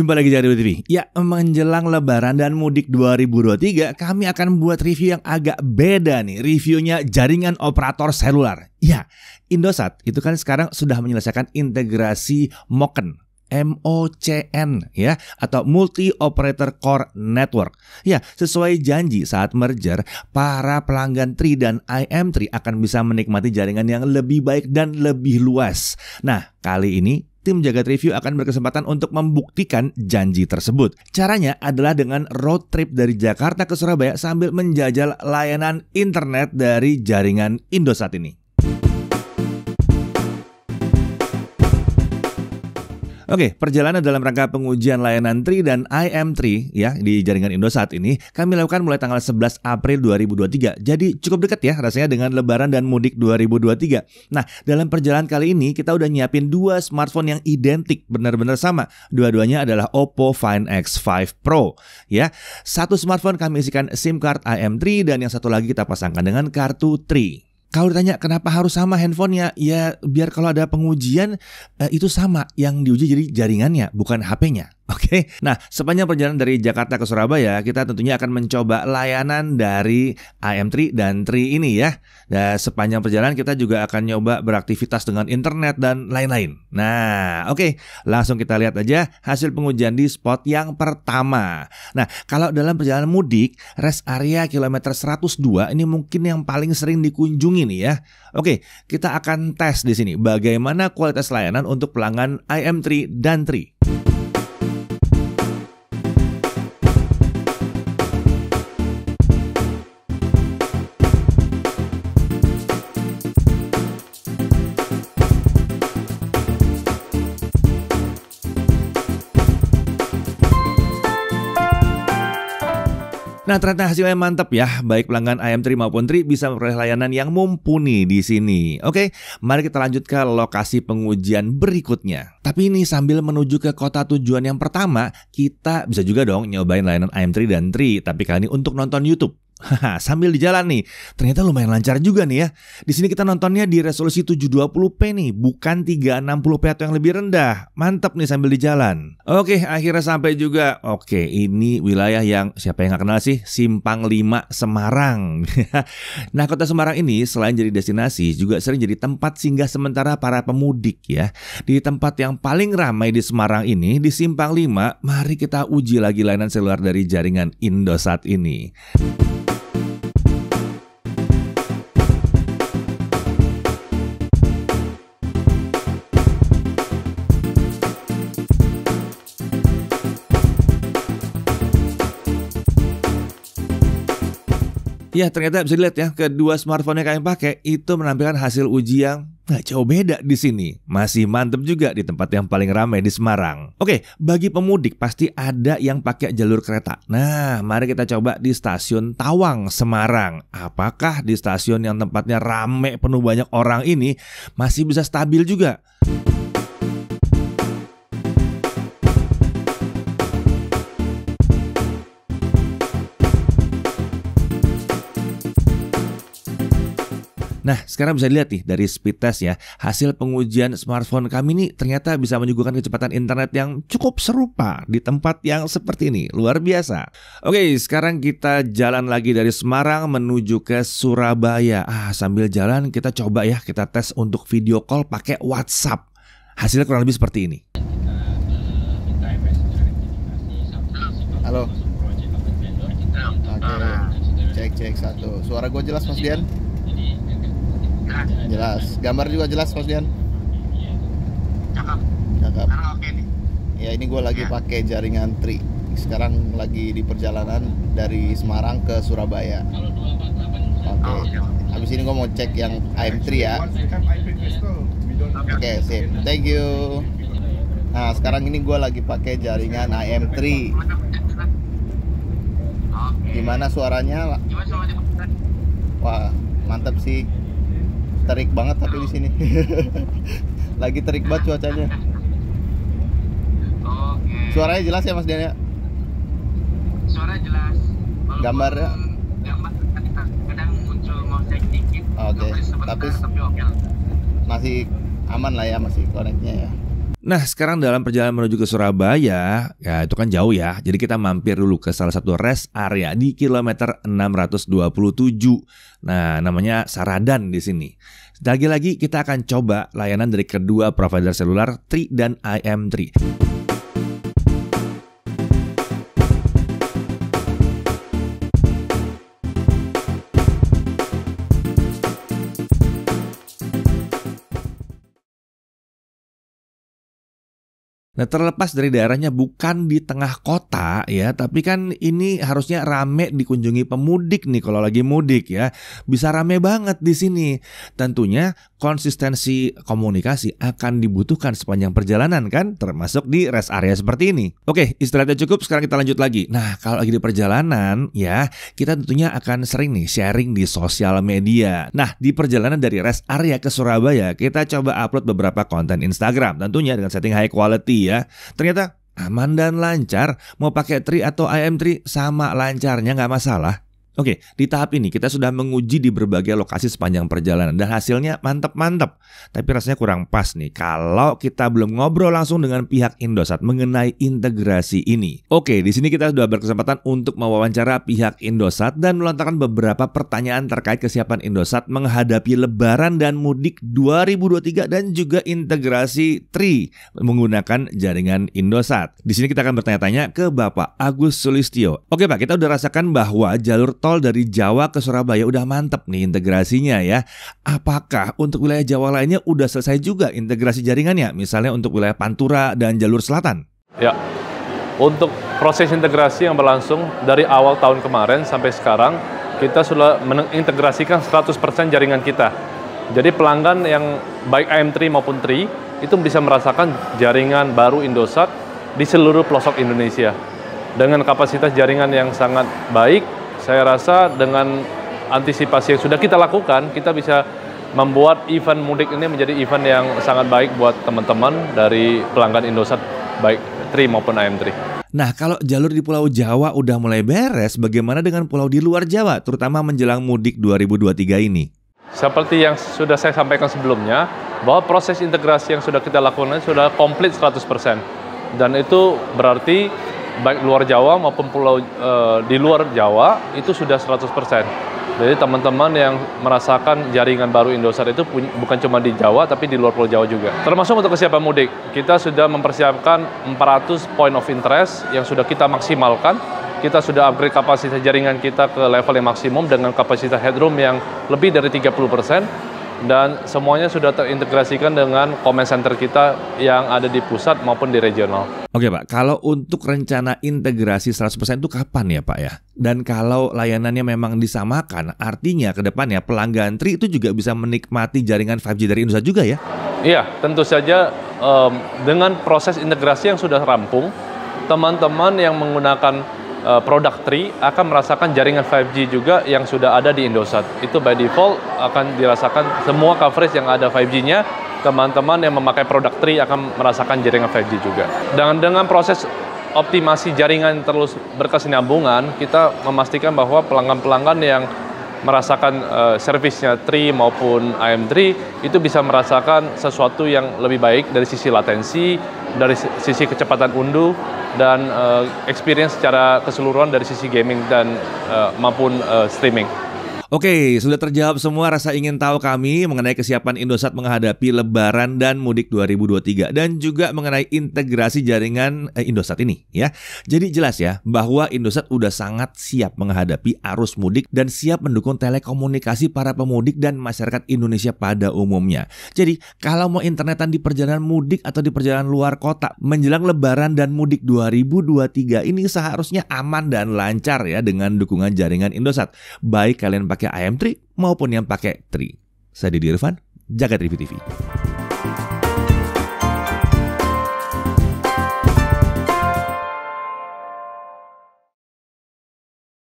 Jumpa lagi di Aribu TV. Ya, menjelang lebaran dan mudik 2023, kami akan membuat review yang agak beda nih. Reviewnya jaringan operator seluler. Ya, Indosat itu kan sekarang sudah menyelesaikan integrasi MOCN MOCN ya atau Multi Operator Core Network. Ya, sesuai janji saat merger, para pelanggan Tri dan im Tri akan bisa menikmati jaringan yang lebih baik dan lebih luas. Nah, kali ini tim Jagat Review akan berkesempatan untuk membuktikan janji tersebut. Caranya adalah dengan road trip dari Jakarta ke Surabaya sambil menjajal layanan internet dari jaringan Indosat ini. Oke, perjalanan dalam rangka pengujian layanan TRI dan IM3 ya di jaringan Indosat ini kami lakukan mulai tanggal 11 April 2023. Jadi cukup dekat ya rasanya dengan Lebaran dan Mudik 2023. Nah, dalam perjalanan kali ini kita udah nyiapin dua smartphone yang identik, benar-benar sama. Dua-duanya adalah Oppo Find X5 Pro ya. Satu smartphone kami isikan SIM card IM3 dan yang satu lagi kita pasangkan dengan kartu TRI. Kalau ditanya kenapa harus sama handphonenya, ya biar kalau ada pengujian eh, itu sama yang diuji jadi jaringannya bukan HP-nya. Oke, okay? nah sepanjang perjalanan dari Jakarta ke Surabaya, kita tentunya akan mencoba layanan dari im 3 dan 3 ini ya. Dan nah, sepanjang perjalanan kita juga akan nyoba beraktivitas dengan internet dan lain-lain. Nah, oke, okay, langsung kita lihat aja hasil pengujian di spot yang pertama. Nah, kalau dalam perjalanan mudik, rest area kilometer 102 ini mungkin yang paling sering dikunjungi nih ya. Oke, okay, kita akan tes di sini bagaimana kualitas layanan untuk pelanggan im 3 dan 3. Nah ternyata hasilnya mantap ya, baik pelanggan IM3 maupun 3 bisa memperoleh layanan yang mumpuni di sini. Oke, mari kita lanjut ke lokasi pengujian berikutnya. Tapi ini sambil menuju ke kota tujuan yang pertama, kita bisa juga dong nyobain layanan IM3 dan 3, tapi kali ini untuk nonton YouTube. Sambil di jalan nih, ternyata lumayan lancar juga nih ya. Di sini kita nontonnya di resolusi 720p nih, bukan 360p atau yang lebih rendah. Mantap nih sambil di jalan. Oke, akhirnya sampai juga. Oke, ini wilayah yang siapa yang nggak kenal sih? Simpang 5 Semarang. nah, kota Semarang ini selain jadi destinasi, juga sering jadi tempat singgah sementara para pemudik ya. Di tempat yang paling ramai di Semarang ini, di Simpang 5, mari kita uji lagi layanan seluler dari jaringan Indosat ini. Ya ternyata bisa dilihat ya kedua smartphone yang kalian pakai itu menampilkan hasil uji yang nggak jauh beda di sini. Masih mantep juga di tempat yang paling ramai di Semarang. Oke, bagi pemudik pasti ada yang pakai jalur kereta. Nah, mari kita coba di stasiun Tawang, Semarang. Apakah di stasiun yang tempatnya ramai penuh banyak orang ini masih bisa stabil juga? Nah, sekarang bisa dilihat nih dari speed test ya, hasil pengujian smartphone kami ini ternyata bisa menyuguhkan kecepatan internet yang cukup serupa di tempat yang seperti ini. Luar biasa. Oke, sekarang kita jalan lagi dari Semarang menuju ke Surabaya. Ah, sambil jalan kita coba ya, kita tes untuk video call pakai WhatsApp. Hasilnya kurang lebih seperti ini. Halo. Oke. Cek cek satu. Suara gue jelas Mas Dian? Kan? jelas gambar juga jelas mas Dian cakep cakep Sekarang oke nih ya ini gue lagi ya. pakai jaringan tri sekarang lagi di perjalanan dari Semarang ke Surabaya oke okay. habis oh, ini gue mau cek yang im 3 ya oke okay, sip thank you nah sekarang ini gue lagi pakai jaringan im 3 gimana suaranya wah mantap sih terik banget tapi di sini lagi terik banget cuacanya okay. suaranya jelas ya mas Dian ya suara jelas Walaupun gambarnya gambar kadang muncul ngosek dikit oke okay. tapi, tapi okay masih aman lah ya masih koneknya ya Nah sekarang dalam perjalanan menuju ke Surabaya, ya itu kan jauh ya, jadi kita mampir dulu ke salah satu rest area di kilometer 627. Nah namanya Saradan di sini. Lagi-lagi kita akan coba layanan dari kedua provider seluler Tri dan IM3. Nah, terlepas dari daerahnya bukan di tengah kota ya, tapi kan ini harusnya rame dikunjungi pemudik nih kalau lagi mudik ya. Bisa rame banget di sini. Tentunya konsistensi komunikasi akan dibutuhkan sepanjang perjalanan kan, termasuk di rest area seperti ini. Oke, istirahatnya cukup, sekarang kita lanjut lagi. Nah, kalau lagi di perjalanan ya, kita tentunya akan sering nih sharing di sosial media. Nah, di perjalanan dari rest area ke Surabaya, kita coba upload beberapa konten Instagram tentunya dengan setting high quality ya ya. Ternyata aman dan lancar. Mau pakai tri atau IM3 sama lancarnya nggak masalah. Oke, di tahap ini kita sudah menguji di berbagai lokasi sepanjang perjalanan dan hasilnya mantep-mantep. Tapi rasanya kurang pas nih kalau kita belum ngobrol langsung dengan pihak Indosat mengenai integrasi ini. Oke, di sini kita sudah berkesempatan untuk mewawancara pihak Indosat dan melontarkan beberapa pertanyaan terkait kesiapan Indosat menghadapi Lebaran dan Mudik 2023 dan juga integrasi TRI menggunakan jaringan Indosat. Di sini kita akan bertanya-tanya ke Bapak Agus Sulistio. Oke Pak, kita sudah rasakan bahwa jalur tol dari Jawa ke Surabaya udah mantep nih integrasinya ya. Apakah untuk wilayah Jawa lainnya udah selesai juga integrasi jaringannya? Misalnya untuk wilayah Pantura dan jalur selatan? Ya, untuk proses integrasi yang berlangsung dari awal tahun kemarin sampai sekarang, kita sudah mengintegrasikan 100% jaringan kita. Jadi pelanggan yang baik AM3 maupun TRI itu bisa merasakan jaringan baru Indosat di seluruh pelosok Indonesia dengan kapasitas jaringan yang sangat baik saya rasa dengan antisipasi yang sudah kita lakukan, kita bisa membuat event mudik ini menjadi event yang sangat baik buat teman-teman dari pelanggan Indosat baik Tri maupun AM3. Nah, kalau jalur di Pulau Jawa udah mulai beres, bagaimana dengan pulau di luar Jawa, terutama menjelang mudik 2023 ini? Seperti yang sudah saya sampaikan sebelumnya, bahwa proses integrasi yang sudah kita lakukan sudah komplit 100%. Dan itu berarti baik luar Jawa maupun pulau e, di luar Jawa itu sudah 100%. Jadi teman-teman yang merasakan jaringan baru Indosat itu bukan cuma di Jawa tapi di luar Pulau Jawa juga. Termasuk untuk kesiapan mudik, kita sudah mempersiapkan 400 point of interest yang sudah kita maksimalkan. Kita sudah upgrade kapasitas jaringan kita ke level yang maksimum dengan kapasitas headroom yang lebih dari 30 persen dan semuanya sudah terintegrasikan dengan comment center kita yang ada di pusat maupun di regional. Oke Pak, kalau untuk rencana integrasi 100% itu kapan ya Pak ya? Dan kalau layanannya memang disamakan, artinya ke depannya pelanggan Tri itu juga bisa menikmati jaringan 5G dari Indonesia juga ya? Iya, tentu saja um, dengan proses integrasi yang sudah rampung, teman-teman yang menggunakan uh, produk Tri akan merasakan jaringan 5G juga yang sudah ada di Indosat. Itu by default akan dirasakan semua coverage yang ada 5G-nya teman-teman yang memakai produk Tri akan merasakan jaringan 5G juga. Dan dengan proses optimasi jaringan terus berkesinambungan, kita memastikan bahwa pelanggan-pelanggan yang merasakan uh, servisnya Tri maupun AM3 itu bisa merasakan sesuatu yang lebih baik dari sisi latensi, dari sisi kecepatan unduh dan uh, experience secara keseluruhan dari sisi gaming dan uh, maupun uh, streaming. Oke, sudah terjawab semua rasa ingin tahu kami mengenai kesiapan Indosat menghadapi Lebaran dan Mudik 2023 dan juga mengenai integrasi jaringan eh, Indosat ini ya. Jadi jelas ya bahwa Indosat udah sangat siap menghadapi arus mudik dan siap mendukung telekomunikasi para pemudik dan masyarakat Indonesia pada umumnya. Jadi kalau mau internetan di perjalanan mudik atau di perjalanan luar kota menjelang Lebaran dan Mudik 2023 ini seharusnya aman dan lancar ya dengan dukungan jaringan Indosat. Baik kalian pakai pakai IM3 maupun yang pakai 3. Saya Didi Irfan, jaga TV TV.